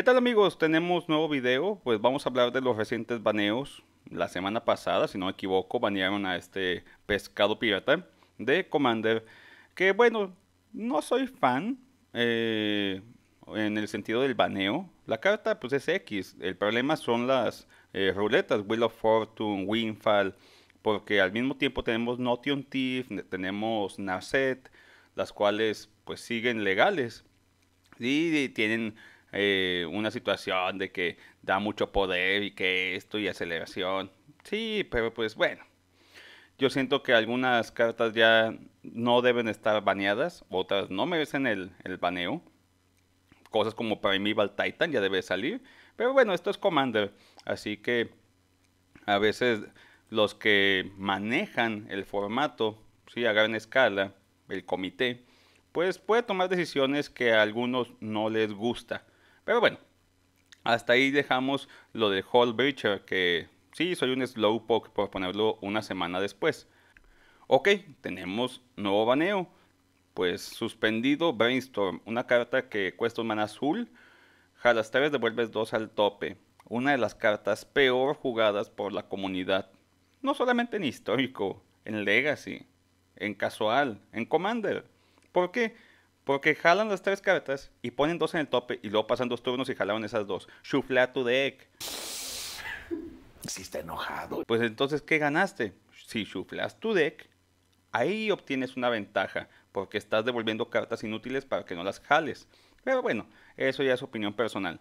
¿Qué tal amigos? Tenemos nuevo video, pues vamos a hablar de los recientes baneos. La semana pasada, si no me equivoco, banearon a este pescado pirata de Commander, que bueno, no soy fan eh, en el sentido del baneo. La carta pues es X, el problema son las eh, ruletas, Wheel of Fortune, Winfall, porque al mismo tiempo tenemos Notion Thief, tenemos Narset, las cuales pues siguen legales y tienen eh, una situación de que da mucho poder y que esto y aceleración. Sí, pero pues bueno. Yo siento que algunas cartas ya no deben estar baneadas, otras no merecen el, el baneo. Cosas como Primeval Titan ya debe salir. Pero bueno, esto es Commander. Así que a veces los que manejan el formato, si ¿sí? a gran escala, el comité, pues puede tomar decisiones que a algunos no les gusta. Pero bueno, hasta ahí dejamos lo de Hall Breacher, que sí, soy un Slowpoke por ponerlo una semana después. Ok, tenemos nuevo baneo. Pues suspendido Brainstorm, una carta que cuesta un mana azul. Jalas 3, devuelves 2 al tope. Una de las cartas peor jugadas por la comunidad. No solamente en histórico, en Legacy, en casual, en Commander. ¿Por qué? Porque jalan las tres cartas y ponen dos en el tope y luego pasan dos turnos y jalaron esas dos. Shufla tu deck. Sí enojado. Pues entonces, ¿qué ganaste? Si shuflas tu deck, ahí obtienes una ventaja porque estás devolviendo cartas inútiles para que no las jales. Pero bueno, eso ya es opinión personal.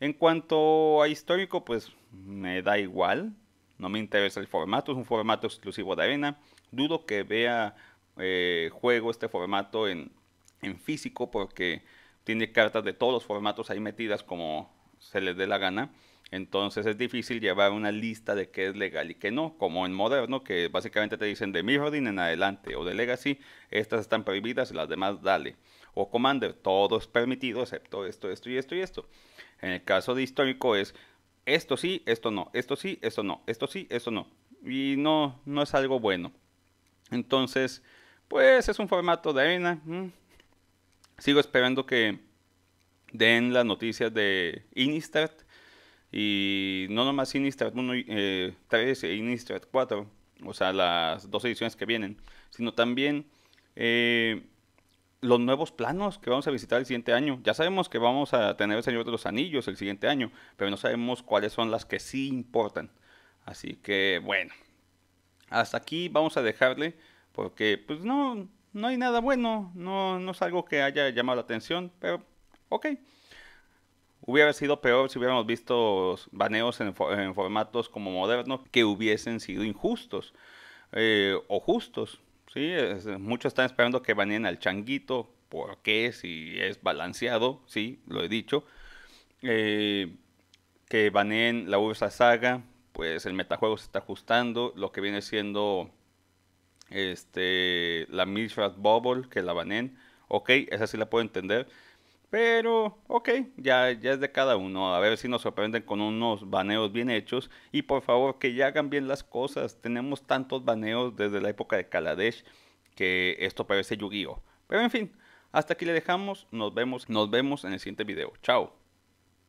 En cuanto a histórico, pues me da igual. No me interesa el formato, es un formato exclusivo de arena. Dudo que vea eh, juego este formato en en físico porque tiene cartas de todos los formatos ahí metidas como se les dé la gana. Entonces es difícil llevar una lista de qué es legal y qué no, como en moderno, que básicamente te dicen de orden en adelante o de Legacy, estas están prohibidas y las demás dale. O Commander, todo es permitido excepto esto, esto y esto y esto. En el caso de histórico es esto sí, esto no, esto sí, esto no, esto sí, esto no. Y no, no es algo bueno. Entonces, pues es un formato de arena. Sigo esperando que den las noticias de Inistart y no nomás Inistart 1 eh, 3 e Inistart 4, o sea, las dos ediciones que vienen, sino también eh, los nuevos planos que vamos a visitar el siguiente año. Ya sabemos que vamos a tener el Señor de los Anillos el siguiente año, pero no sabemos cuáles son las que sí importan. Así que bueno, hasta aquí vamos a dejarle porque pues no, no hay nada bueno, no, no es algo que haya llamado la atención, pero ok. Hubiera sido peor si hubiéramos visto baneos en, formatos como modernos que hubiesen sido injustos eh, o justos. ¿sí? muchos están esperando que baneen al changuito, porque si es balanceado, sí, lo he dicho. Eh, que baneen la Ursa Saga, pues el metajuego se está ajustando, lo que viene siendo este, la Mishra Bubble, que la banen. Ok, esa sí la puedo entender. Pero, ok, ya, ya es de cada uno. A ver si nos sorprenden con unos baneos bien hechos. Y por favor, que ya hagan bien las cosas. Tenemos tantos baneos desde la época de Kaladesh que esto parece yu Pero en fin, hasta aquí le dejamos. Nos vemos, nos vemos en el siguiente video. Chao.